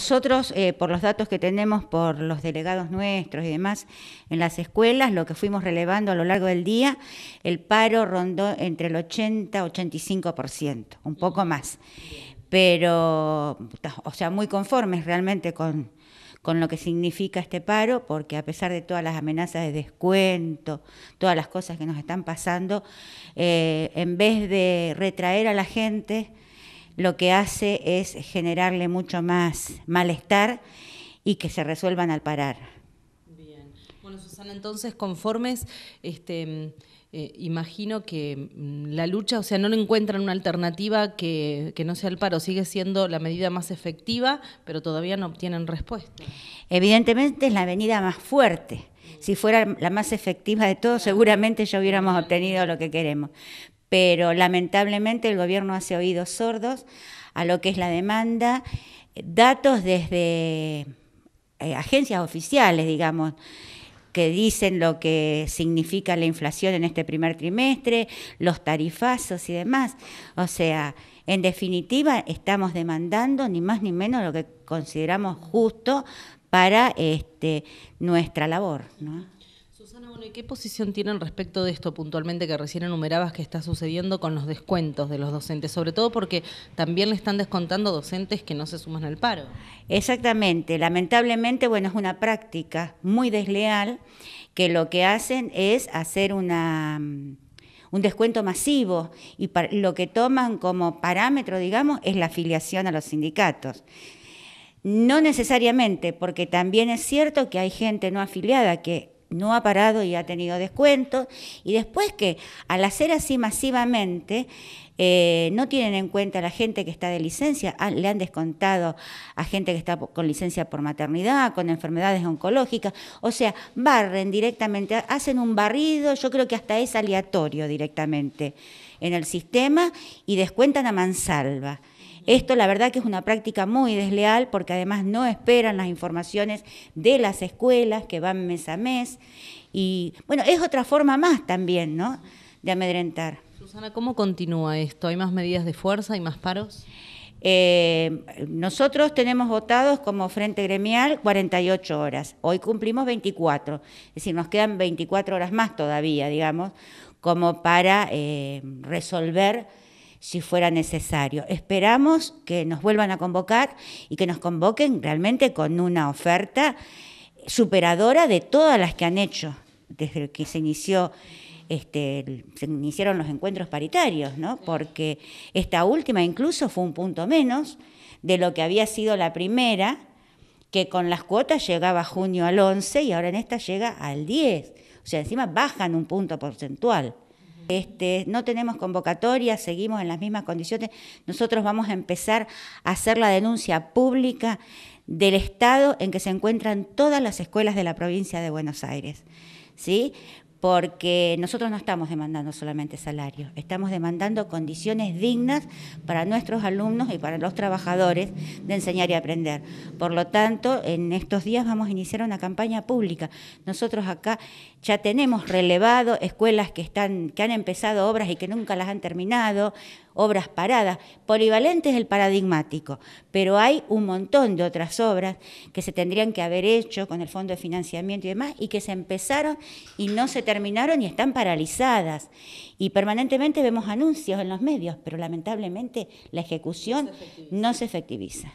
Nosotros, eh, por los datos que tenemos por los delegados nuestros y demás en las escuelas, lo que fuimos relevando a lo largo del día, el paro rondó entre el 80-85%, y un poco más. Pero, o sea, muy conformes realmente con, lo que significa este paro, porque a pesar de todas las amenazas de descuento, todas las cosas que nos están pasando, eh, en vez de retraer a la gente, lo que hace es generarle mucho más malestar y que se resuelvan al parar. Bien. Bueno, Susana, entonces, conformes, este, eh, imagino que mm, la lucha, o sea, no encuentran una alternativa que, que no sea el paro, sigue siendo la medida más efectiva, pero todavía no obtienen respuesta. Evidentemente es la avenida más fuerte si fuera la más efectiva de todos, seguramente ya hubiéramos obtenido lo que queremos pero lamentablemente el gobierno hace oídos sordos a lo que es la demanda. Datos desde eh, agencias oficiales, digamos, que dicen lo que significa la inflación en este primer trimestre, los tarifazos y demás. O sea, en definitiva, estamos demandando ni más ni menos lo que consideramos justo para este, nuestra labor. ¿no? qué posición tienen respecto de esto puntualmente que recién enumerabas que está sucediendo con los descuentos de los docentes? Sobre todo porque también le están descontando docentes que no se suman al paro. Exactamente, lamentablemente, bueno, es una práctica muy desleal que lo que hacen es hacer una mm, un descuento masivo y lo que toman como parámetro, digamos, es la afiliación a los sindicatos. No necesariamente, porque también es cierto que hay gente no afiliada que no ha parado y ha tenido descuentos. Y después que al hacer así masivamente, eh, no tienen en cuenta a la gente que está de licencia, ah, le han descontado a gente que está con licencia por maternidad, con enfermedades oncológicas, o sea, barren directamente, hacen un barrido, yo creo que hasta es aleatorio directamente en el sistema y descuentan a mansalva. Esto la verdad que es una práctica muy desleal porque además no esperan las informaciones de las escuelas que van mes a mes. Y bueno, es otra forma más también, ¿no? De amedrentar. Susana, ¿cómo continúa esto? ¿Hay más medidas de fuerza? ¿Hay más paros? Eh, nosotros tenemos votados como Frente Gremial 48 horas, hoy cumplimos 24, es decir, nos quedan 24 horas más todavía, digamos, como para eh, resolver si fuera necesario. Esperamos que nos vuelvan a convocar y que nos convoquen realmente con una oferta superadora de todas las que han hecho desde que se inició este, se iniciaron los encuentros paritarios, ¿no? porque esta última incluso fue un punto menos de lo que había sido la primera, que con las cuotas llegaba junio al 11 y ahora en esta llega al 10. O sea, encima bajan un punto porcentual. Este, no tenemos convocatoria, seguimos en las mismas condiciones. Nosotros vamos a empezar a hacer la denuncia pública del estado en que se encuentran todas las escuelas de la provincia de Buenos Aires. ¿Sí? porque nosotros no estamos demandando solamente salarios, estamos demandando condiciones dignas para nuestros alumnos y para los trabajadores de enseñar y aprender. Por lo tanto, en estos días vamos a iniciar una campaña pública. Nosotros acá ya tenemos relevado escuelas que están que han empezado obras y que nunca las han terminado, obras paradas. polivalentes es el paradigmático, pero hay un montón de otras obras que se tendrían que haber hecho con el fondo de financiamiento y demás, y que se empezaron y no se terminaron y están paralizadas. Y permanentemente vemos anuncios en los medios, pero lamentablemente la ejecución no se efectiviza.